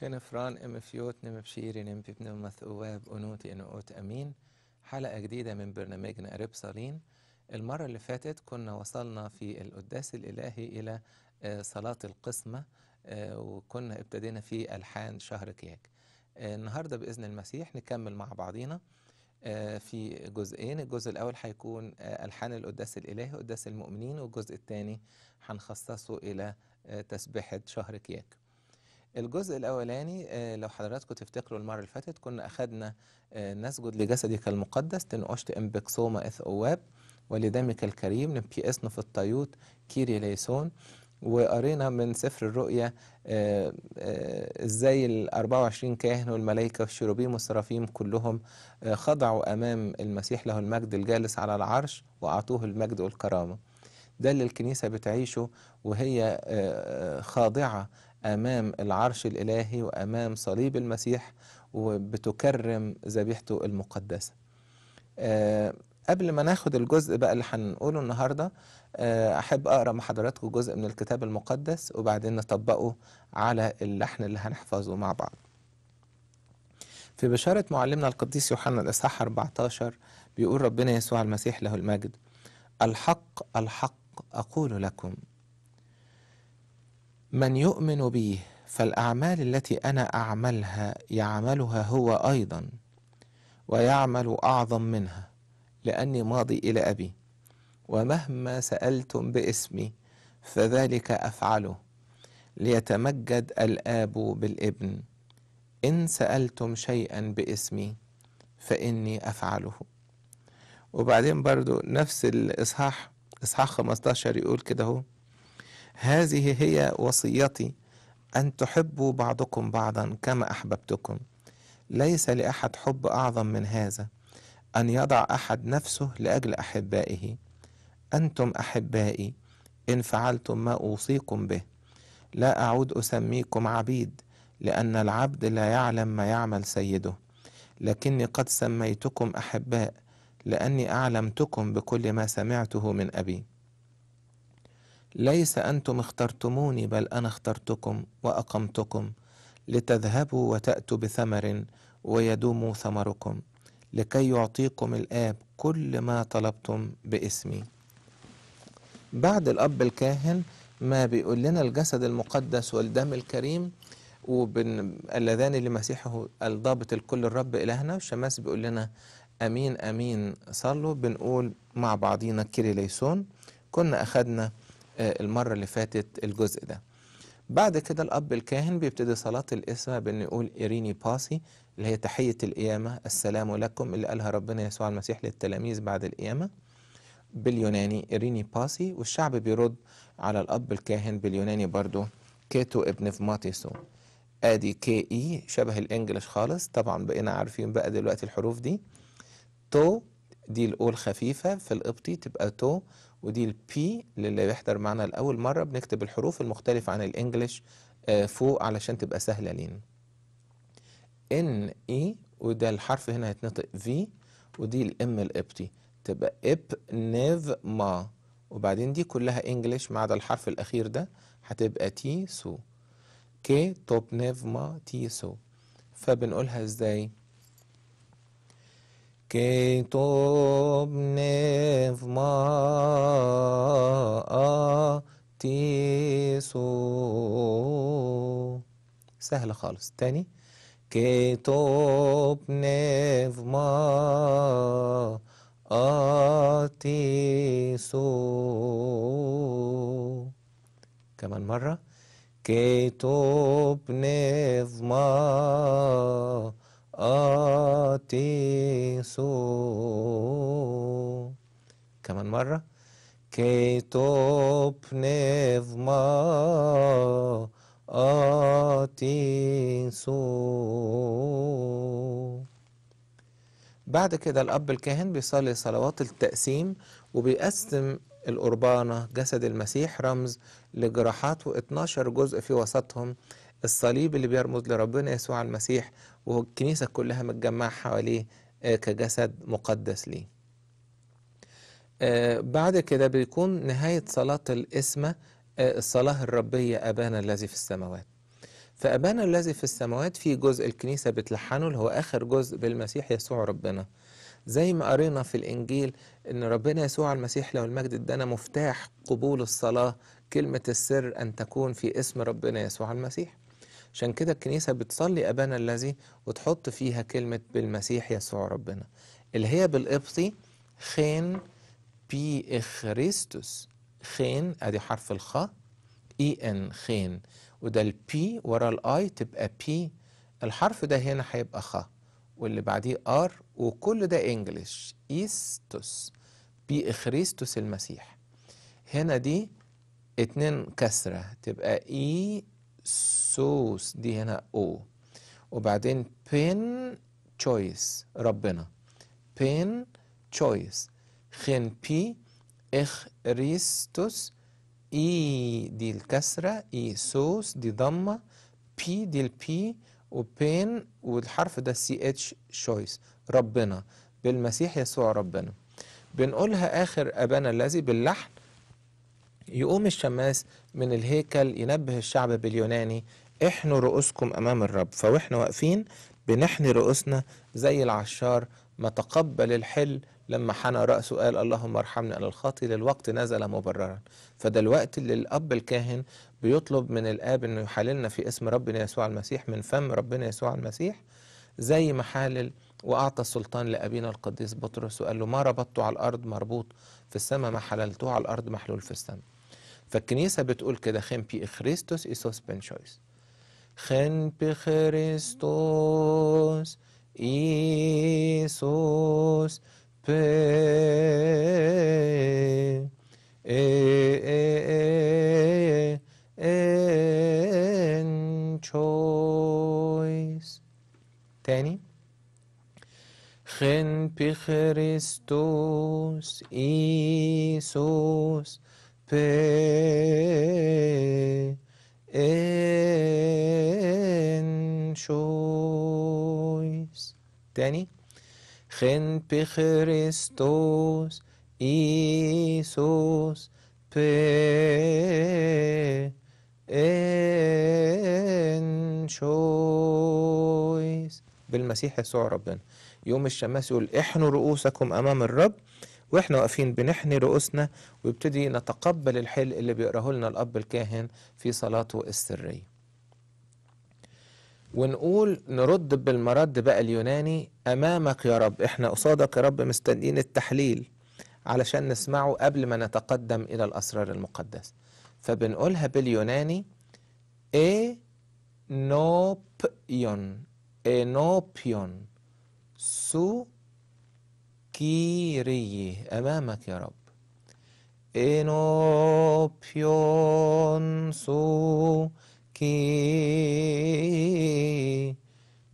خنفران ام فيوت فيوتن نم ام ببن مثقواب انوتي انوت امين حلقة جديدة من برنامجنا صالين المرة اللي فاتت كنا وصلنا في القداس الإلهي إلى آه، صلاة القسمة آه، وكنا ابتدينا في ألحان شهر كياك آه، النهاردة بإذن المسيح نكمل مع بعضينا في جزئين الجزء الأول هيكون ألحان القداس الإلهي قداس المؤمنين والجزء الثاني هنخصصه إلى تسبحة شهر كياك الجزء الأولاني آه، لو حضراتكم تفتكروا المرة اللي فاتت كنا أخذنا آه، نسجد لجسدك المقدس تنقشت إمبكسوما إث أواب ولدمك الكريم نبكي اسنه في الطيوت كيري ليسون وقرينا من سفر الرؤيا آه، ازاي ال 24 كاهن والملائكه والشيروبيم والسرافيم كلهم خضعوا امام المسيح له المجد الجالس على العرش واعطوه المجد والكرامه. ده اللي الكنيسه بتعيشه وهي خاضعه أمام العرش الإلهي وأمام صليب المسيح وبتكرم ذبيحته المقدسة آه، قبل ما ناخد الجزء بقى اللي هنقوله النهارده آه، احب اقرا مع حضراتكم جزء من الكتاب المقدس وبعدين نطبقه على اللحن اللي هنحفظه مع بعض. في بشاره معلمنا القديس يوحنا الاصحاح 14 بيقول ربنا يسوع المسيح له المجد: الحق الحق اقول لكم من يؤمن بي فالاعمال التي انا اعملها يعملها هو ايضا ويعمل اعظم منها لاني ماضي الى ابي ومهما سالتم باسمي فذلك افعله ليتمجد الاب بالابن ان سالتم شيئا باسمي فاني افعله وبعدين برضو نفس الاصحاح اصحاح 15 يقول كده هو هذه هي وصيتي أن تحبوا بعضكم بعضا كما أحببتكم ليس لأحد حب أعظم من هذا أن يضع أحد نفسه لأجل أحبائه أنتم أحبائي إن فعلتم ما أوصيكم به لا أعود أسميكم عبيد لأن العبد لا يعلم ما يعمل سيده لكني قد سميتكم أحباء لأني أعلمتكم بكل ما سمعته من أبي ليس انتم اخترتموني بل انا اخترتكم واقمتكم لتذهبوا وتاتوا بثمر ويدوم ثمركم لكي يعطيكم الاب كل ما طلبتم باسمي بعد الاب الكاهن ما بيقول لنا الجسد المقدس والدم الكريم وبن... اللذان لمسيحه الضابط الكل الرب إلهنا والشماس بيقول لنا أمين أمين صلوا بنقول مع بعضينا كيري ليسون كنا أخذنا آه، المرة اللي فاتت الجزء ده بعد كده الأب الكاهن بيبتدي صلاة الإسمة بأن يقول إيريني باسي اللي هي تحية القيامة السلام لكم اللي قالها ربنا يسوع المسيح للتلاميذ بعد القيامة باليوناني إيريني باسي والشعب بيرد على الأب الكاهن باليوناني برضو كيتو ابن فماتيسو ادي كي اي شبه الانجليش خالص طبعا بقينا عارفين بقى دلوقتي الحروف دي تو دي الأول خفيفة في القبطي تبقى تو ودي البي للي بيحضر معنا لأول مرة بنكتب الحروف المختلفة عن الإنجليش آه، فوق علشان تبقى سهلة لينا ان اي e، وده الحرف هنا هيتنطق في ودي الام الابتي تبقى اب نيف ما وبعدين دي كلها انجليش ما عدا الحرف الاخير ده هتبقى تي سو كي توب نيف ما تي سو فبنقولها ازاي؟ كي تبني ما سهلة خالص تاني كي تبني ما كمان مرة كي تبني ما سو كمان مرة كي آتي سو بعد كده الأب الكاهن بيصلي صلوات التقسيم وبيقسم القربانة جسد المسيح رمز لجراحاته 12 جزء في وسطهم الصليب اللي بيرمز لربنا يسوع المسيح والكنيسة كلها متجمعة حواليه آه، كجسد مقدس ليه آه، بعد كده بيكون نهاية صلاة الإسمة آه، الصلاة الربية أبانا الذي في السماوات فأبانا الذي في السماوات في جزء الكنيسة بتلحنه اللي هو آخر جزء بالمسيح يسوع ربنا زي ما قرينا في الإنجيل إن ربنا يسوع المسيح له المجد ادانا مفتاح قبول الصلاة كلمة السر أن تكون في اسم ربنا يسوع المسيح عشان كده الكنيسة بتصلي أبانا الذي وتحط فيها كلمة بالمسيح يسوع ربنا اللي هي بالقبطي خين بي إخريستوس خين أدي حرف الخاء إي إن خين وده البي ورا الآي تبقى بي الحرف ده هنا هيبقى خاء واللي بعديه ار وكل ده انجلش ايستوس بي إخريستوس المسيح هنا دي اتنين كسرة تبقى اي سوس دي هنا او وبعدين بين تشويس ربنا بين تشويس خين بي اخريستوس اي دي الكسرة اي سوس دي ضمة بي دي البي وبين والحرف ده سي اتش شويس ربنا بالمسيح يسوع ربنا بنقولها اخر ابانا الذي باللحن يقوم الشماس من الهيكل ينبه الشعب باليوناني احنوا رؤوسكم امام الرب فاحنا واقفين بنحني رؤوسنا زي العشار ما تقبل الحل لما حنى رأسه قال اللهم ارحمني أنا الخاطي للوقت نزل مبررا فده الوقت اللي الأب الكاهن بيطلب من الآب أنه يحللنا في اسم ربنا يسوع المسيح من فم ربنا يسوع المسيح زي ما حلل وأعطى السلطان لأبينا القديس بطرس وقال له ما ربطته على الأرض مربوط في السماء ما حللته على الأرض محلول في السماء فالكنيسة بتقول كده بي إخريستوس إيسوس بن شويس خن بي خريستوس إيسوس بي شويس تاني خن بخريستوس إيسوس ب شويس تاني خن بخريستوس إيسوس ب شويس بالمسيح يسوع ربنا يوم الشماس يقول احنوا رؤوسكم امام الرب واحنا واقفين بنحني رؤوسنا ويبتدي نتقبل الحل اللي بيقراه لنا الاب الكاهن في صلاته السريه ونقول نرد بالمرد بقى اليوناني امامك يا رب احنا قصادك يا رب مستنيين التحليل علشان نسمعه قبل ما نتقدم الى الاسرار المقدسه فبنقولها باليوناني اي نوبيون نوبيون سو كيريه أمامك يا رب بيون سو كي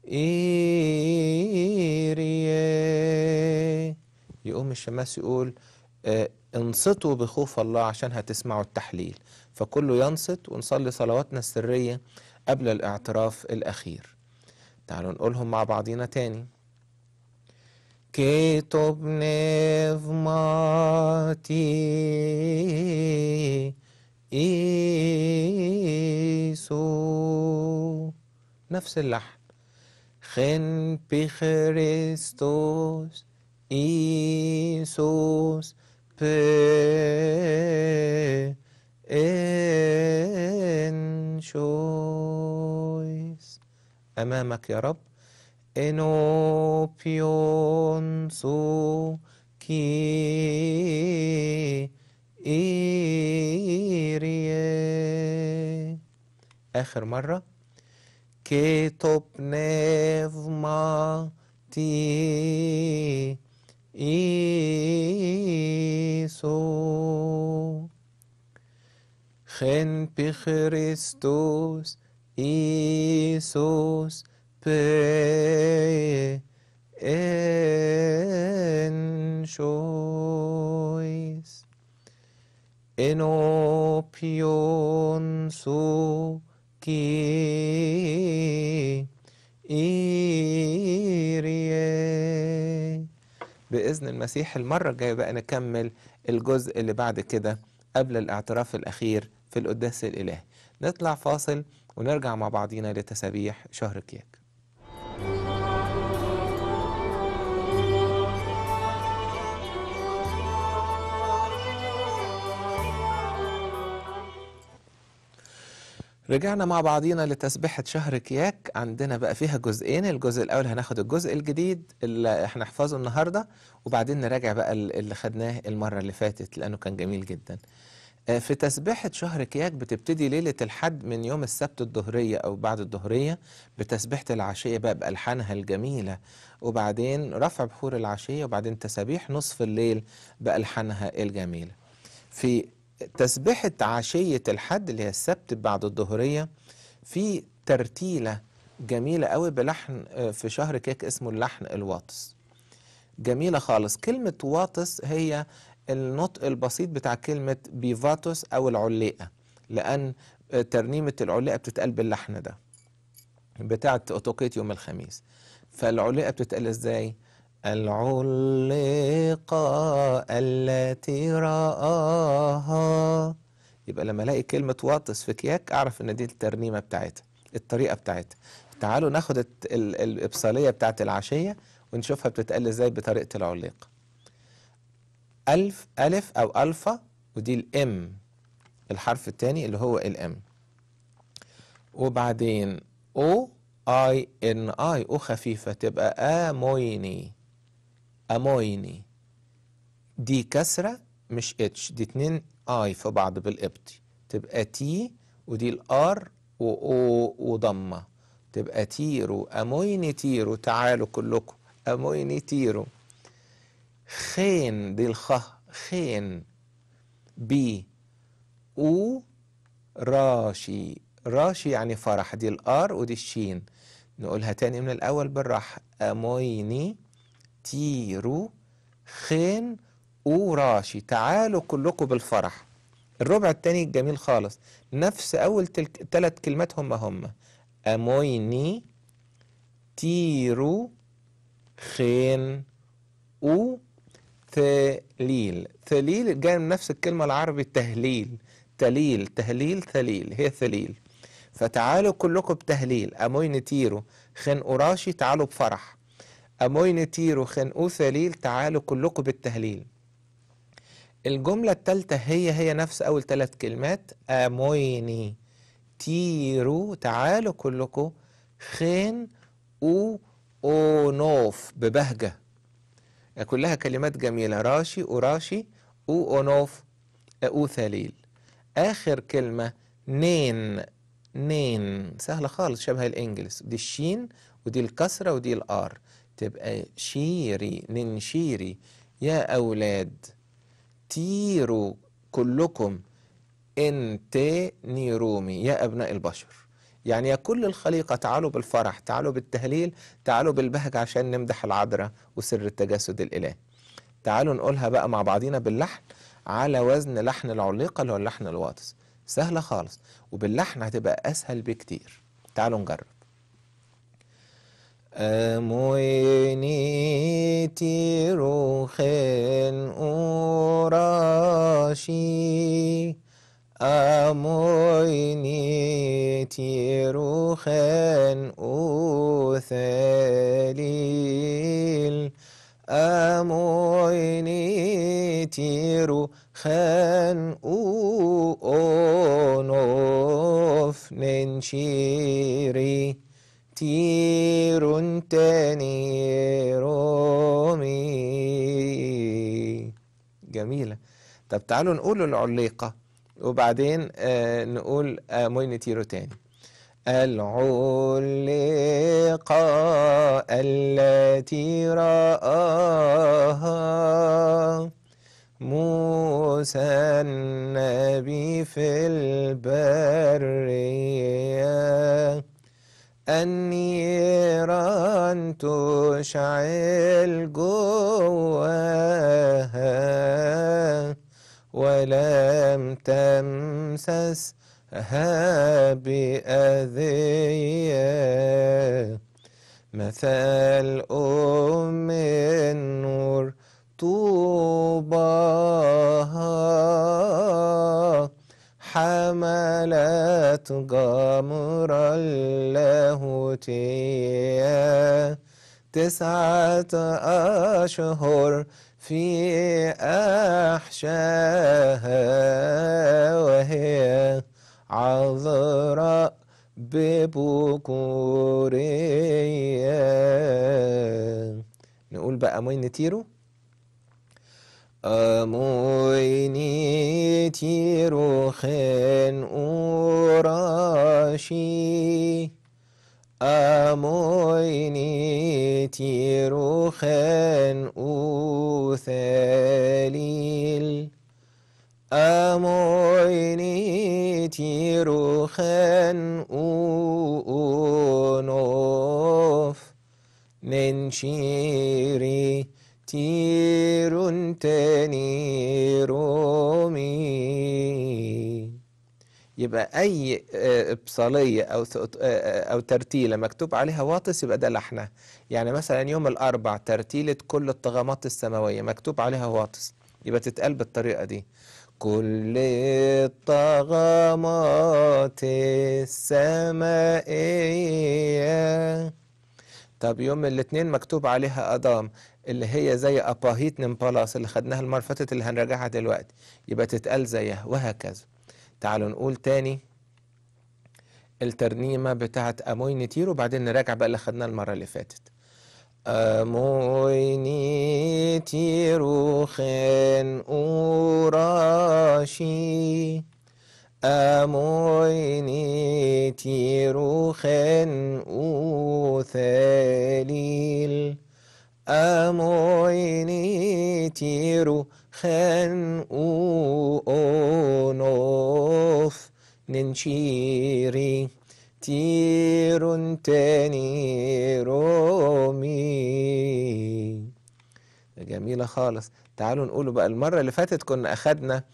إيريه يقوم الشماس يقول آه انصتوا بخوف الله عشان هتسمعوا التحليل فكله ينصت ونصلي صلواتنا السرية قبل الاعتراف الأخير تعالوا نقولهم مع بعضينا تاني Keto pneumati Isu نفس اللحن خن بخريستوس إيسوس إنشويس أمامك يا رب ενώπιον σου κύριε. Έχερ μάρα. Και το πνεύμα τι Ιησού. Χεν πι Χριστούς Ιησούς en choice In opion so ki بإذن المسيح المرة الجاية بقى نكمل الجزء اللي بعد كده قبل الاعتراف الأخير في القداس الإلهي نطلع فاصل ونرجع مع بعضينا لتسابيح شهر كياك رجعنا مع بعضينا لتسبيحة شهر كياك عندنا بقى فيها جزئين الجزء الأول هناخد الجزء الجديد اللي هنحفظه النهاردة وبعدين نراجع بقى اللي خدناه المرة اللي فاتت لأنه كان جميل جدا آه، في تسبيحة شهر كياك بتبتدي ليلة الحد من يوم السبت الظهرية أو بعد الظهرية بتسبيحة العشية بقى بألحانها الجميلة وبعدين رفع بحور العشية وبعدين تسابيح نصف الليل بألحانها الجميلة في تسبحة عشية الحد اللي هي السبت بعد الظهرية في ترتيلة جميلة قوي بلحن آه، في شهر كيك اسمه اللحن الواطس جميلة خالص كلمة واطس هي النطق البسيط بتاع كلمة بيفاتوس أو العليقة لأن آه، ترنيمة العليقة بتتقال باللحن ده بتاعت أوتوكيت يوم الخميس فالعليقة بتتقال إزاي؟ العلقاء التي رآها يبقى لما الاقي كلمة واطس في كياك اعرف ان دي الترنيمة بتاعتها الطريقة بتاعتها تعالوا ناخد الإبصالية بتاعت العشية ونشوفها بتتقال ازاي بطريقة العليق ألف ألف أو ألفا ودي الإم الحرف الثاني اللي هو الإم وبعدين أو اي ان اي او خفيفه تبقى امويني امويني دي كسرة مش اتش دي اتنين اي في بعض بالقبطي تبقى تي ودي الار واو وضمة تبقى تيرو امويني تيرو تعالوا كلكم امويني تيرو خين دي الخ خين بي او راشي راشي يعني فرح دي الار ودي الشين نقولها تاني من الاول بالراحة امويني تيرو خين وراشي تعالوا كلكم بالفرح الربع الثاني الجميل خالص نفس أول ثلاث كلمات هم هم أمويني تيرو خين و ثليل ثليل جاي من نفس الكلمة العربي تهليل تليل تهليل ثليل هي ثليل فتعالوا كلكم بتهليل أموين تيرو خين أوراشي تعالوا بفرح أموين تيرو أو ثليل تعالوا كلكم بالتهليل الجملة التالتة هي هي نفس أول ثلاث كلمات أمويني تيرو تعالوا كلكم خين أو أونوف ببهجة كلها كلمات جميلة راشي راشي أو أونوف أو ثليل آخر كلمة نين نين سهلة خالص شبه الإنجلس دي الشين ودي الكسرة ودي الآر تبقى شيري ننشيري يا أولاد تيروا كلكم انت نيرومي يا أبناء البشر يعني يا كل الخليقة تعالوا بالفرح تعالوا بالتهليل تعالوا بالبهجة عشان نمدح العذراء وسر التجسد الإلهي تعالوا نقولها بقى مع بعضينا باللحن على وزن لحن العليقة اللي هو اللحن الواطس سهلة خالص وباللحن هتبقى أسهل بكتير تعالوا نجرب أمينيتي روح أراشي أمينيتي روح أثليل أمينيتي روح أونوف ننشيري تير تاني رومي جميلة طب تعالوا نقول العليقة وبعدين آه نقول آه موين تيرو تاني العليقة التي رآها موسى النبي في البرية النيران تشعل جواها ولم تمسسها بأذية مثل أم النور طوباها حملت غمر اللاهوتية تسعة أشهر في أحشاها وهي عذراء ببكورية نقول بقى مين تيرو أموينيتي تيروخين أوراشي أموينيتي تيروخين أوثاليل أموينيتي تيروخين أونوف ننشيري تيرون تاني رومي يبقى اي آه، بصليه او آه، آه، او ترتيله مكتوب عليها واطس يبقى ده لحنها يعني مثلا يوم الاربع ترتيله كل الطغمات السماويه مكتوب عليها واطس يبقى تتقال بالطريقه دي كل الطغمات السمائيه طب يوم الاثنين مكتوب عليها أضام اللي هي زي أباهيت نمبالاس اللي خدناها المرة اللي فاتت اللي هنراجعها دلوقتي يبقى تتقال زيها وهكذا تعالوا نقول تاني الترنيمة بتاعت أموينيتير وبعدين نراجع بقى اللي خدناه المرة اللي فاتت أموينيتير خين أوراشي أموينيتير خين أوثاليل amoj ni ti ruhen u onov nenčiri tirun تاني رومي جميلة خالص تعالوا نقوله بقى المرة اللي فاتت كنا أخدنا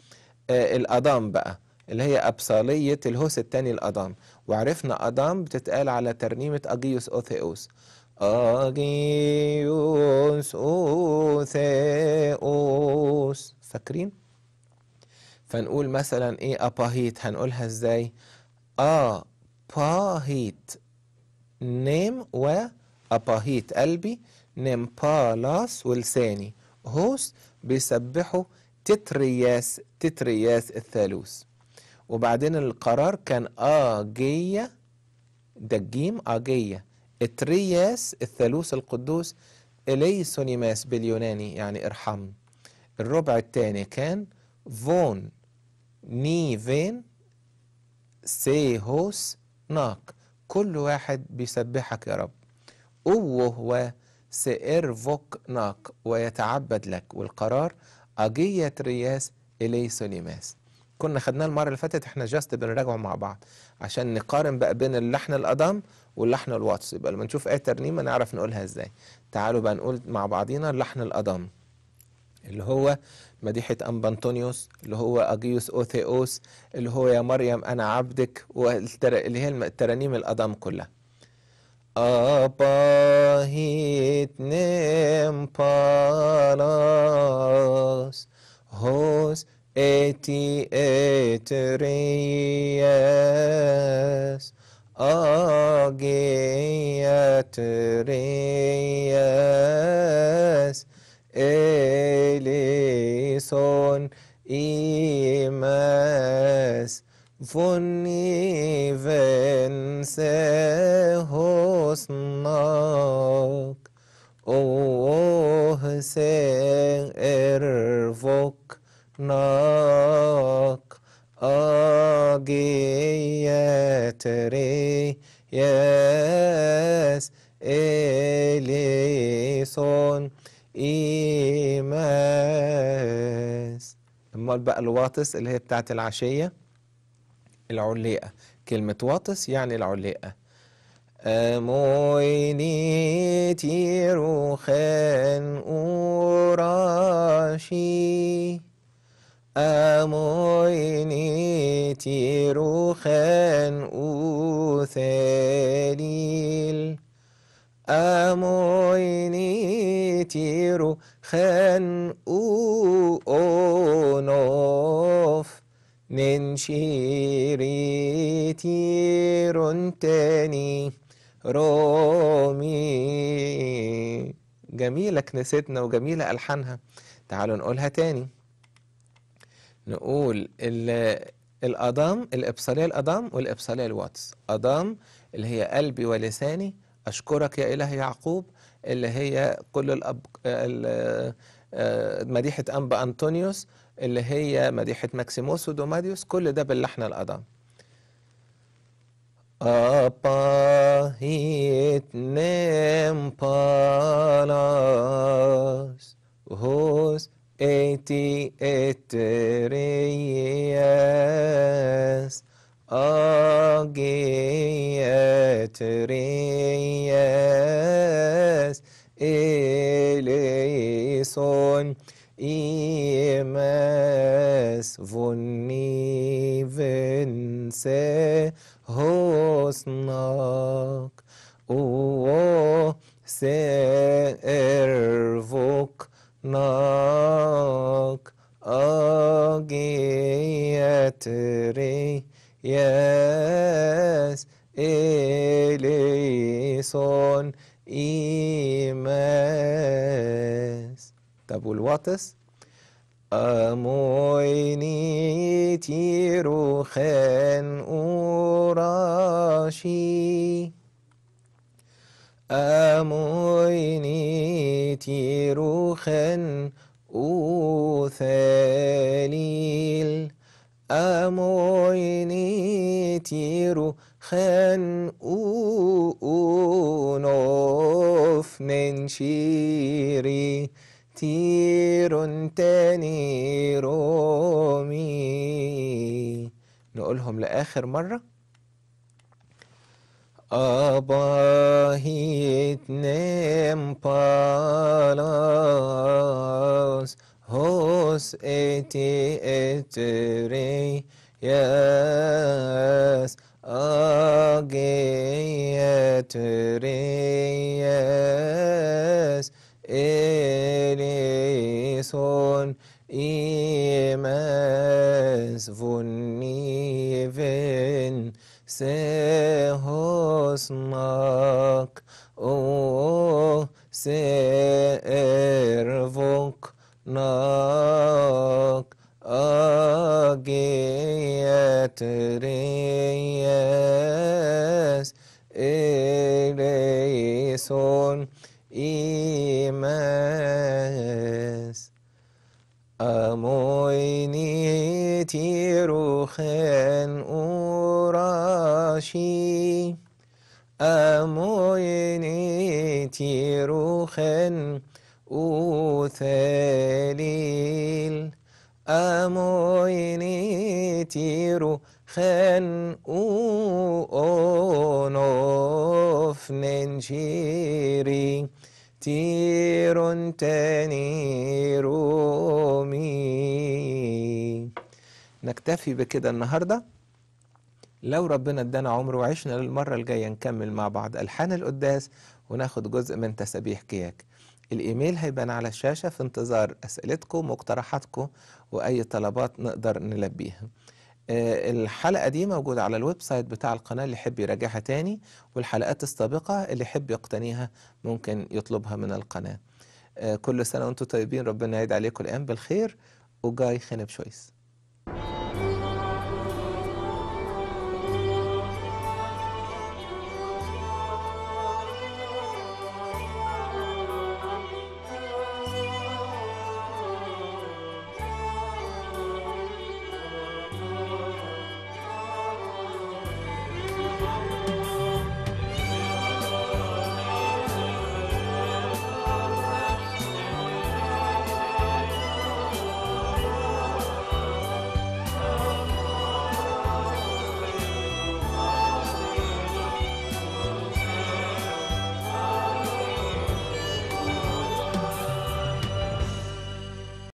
آه الأضام بقى اللي هي أبصالية الهوس التاني الأضام وعرفنا أضام بتتقال على ترنيمة أجيوس أوثيوس أغيوس أوثيوس فاكرين؟ فنقول مثلا إيه أباهيت هنقولها إزاي؟ أباهيت آه، نيم و أباهيت قلبي نيم بالاس ولساني هوس بيسبحوا تترياس تترياس الثالوث وبعدين القرار كان آجية ده الجيم آجية اترياس الثالوث القدوس إليسونيماس باليوناني يعني ارحم الربع الثاني كان فون نيفين سيهوس ناك كل واحد بيسبحك يا رب أوه و فوك ناك ويتعبد لك والقرار أجية رياس إليسونيماس كنا خدناه المرة اللي فاتت احنا جاست بنراجعه مع بعض عشان نقارن بقى بين اللحن الأضم واللحن الواتس يبقى لما نشوف اي ترنيمة نعرف نقولها إزاي تعالوا بقى نقول مع بعضينا اللحن الأضم اللي هو مديحة أم اللي هو أجيوس أوثيوس اللي هو يا مريم أنا عبدك اللي هي الترانيم الأضم كلها هيتنم palas هوس اتي اترياس Agiyatı reyes Eli son imes Funni vense hosnak Oh se ervoknak Getireyiz eli son إيماس امال بقى الواطس اللي هي بتاعت العشيه العليقه كلمه واطس يعني العليقه اموينيتي تيروخان اوراشي أموينيتي روحا أثاليل أموينيتي روحا أونوف تيرون تاني رومي جميلة كنيستنا وجميلة ألحانها تعالوا نقولها تاني نقول الأضام الإبصالية الأضام والإبصالية الواتس أضام اللي هي قلبي ولساني أشكرك يا إله يعقوب اللي هي كل الأب... آه، مديحة أنبا أنطونيوس اللي هي مديحة ماكسيموس ودوماديوس كل ده باللحن الأضام أبا Apahitnem بالاس هوس ايتي اترياس اجي اترياس اليسون ايماس فوني فنسي yes, eleison imes. طب والواتس؟ أمويني تيروخان أوراشي أمويني تيروخان أوثاليل amoi ni tiru أو u unof nenshiri تيرو تاني رومي نقولهم لآخر مرة أباهيت نيم بالاس Hos eti etrei yes age etrei yes elison imes vunniven se hosmak o se نك أجيت ريس إليسون إيماس أمويني تيروخين أوراشي أمويني تيروخين أوراشي وثليل amoyni تيرو خن u ننشيري nenjiri تير تاني رومي نكتفي بكده النهارده لو ربنا ادانا عمر وعشنا للمره الجايه نكمل مع بعض الحان القداس وناخد جزء من تسابيح كياك الإيميل هيبان على الشاشة في انتظار أسئلتكم مقترحاتكم وأي طلبات نقدر نلبيها آه، الحلقة دي موجودة على الويب سايت بتاع القناة اللي يحب يراجعها تاني والحلقات السابقة اللي يحب يقتنيها ممكن يطلبها من القناة آه، كل سنة وانتم طيبين ربنا يعيد عليكم الأيام بالخير وجاي خنب شويس